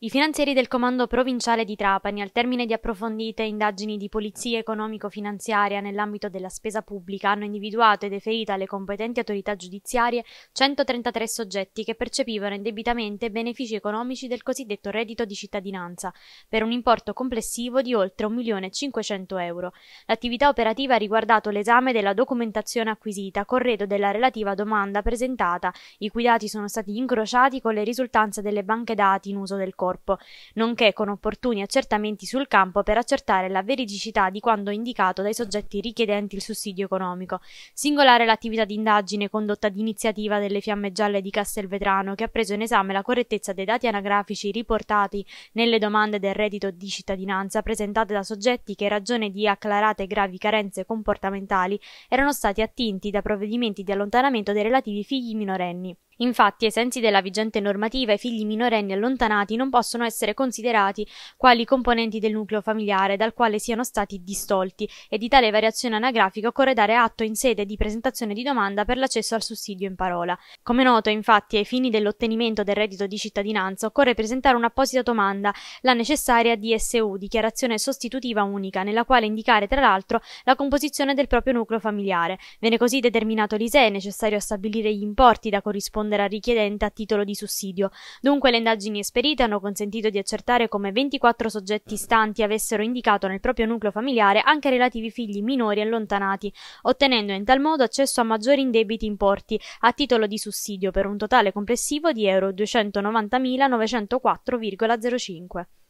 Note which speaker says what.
Speaker 1: I finanzieri del Comando Provinciale di Trapani, al termine di approfondite indagini di polizia economico-finanziaria nell'ambito della spesa pubblica, hanno individuato e deferito alle competenti autorità giudiziarie 133 soggetti che percepivano indebitamente benefici economici del cosiddetto reddito di cittadinanza, per un importo complessivo di oltre 1.500.000 euro. L'attività operativa ha riguardato l'esame della documentazione acquisita, corredo della relativa domanda presentata, i cui dati sono stati incrociati con le risultanze delle banche dati in uso del Comando corpo, nonché con opportuni accertamenti sul campo per accertare la veridicità di quanto indicato dai soggetti richiedenti il sussidio economico. Singolare l'attività di indagine condotta d'iniziativa delle Fiamme Gialle di Castelvetrano, che ha preso in esame la correttezza dei dati anagrafici riportati nelle domande del reddito di cittadinanza presentate da soggetti che, in ragione di acclarate gravi carenze comportamentali, erano stati attinti da provvedimenti di allontanamento dei relativi figli minorenni. Infatti, ai sensi della vigente normativa, i figli minorenni allontanati non possono essere considerati quali componenti del nucleo familiare dal quale siano stati distolti e di tale variazione anagrafica occorre dare atto in sede di presentazione di domanda per l'accesso al sussidio in parola. Come noto, infatti, ai fini dell'ottenimento del reddito di cittadinanza occorre presentare un'apposita domanda, la necessaria DSU, dichiarazione sostitutiva unica, nella quale indicare tra l'altro la composizione del proprio nucleo familiare. Viene così determinato l'ISEE, necessario a stabilire gli importi da corrispondere rispondere al richiedente a titolo di sussidio. Dunque le indagini esperite hanno consentito di accertare come 24 soggetti istanti avessero indicato nel proprio nucleo familiare anche relativi figli minori allontanati, ottenendo in tal modo accesso a maggiori indebiti importi a titolo di sussidio per un totale complessivo di euro 290.904,05.